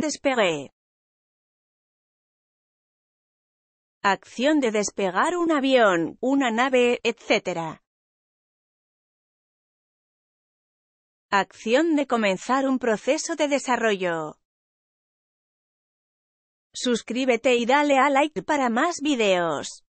despegue Acción de despegar un avión, una nave, etc. Acción de comenzar un proceso de desarrollo. Suscríbete y dale a like para más videos.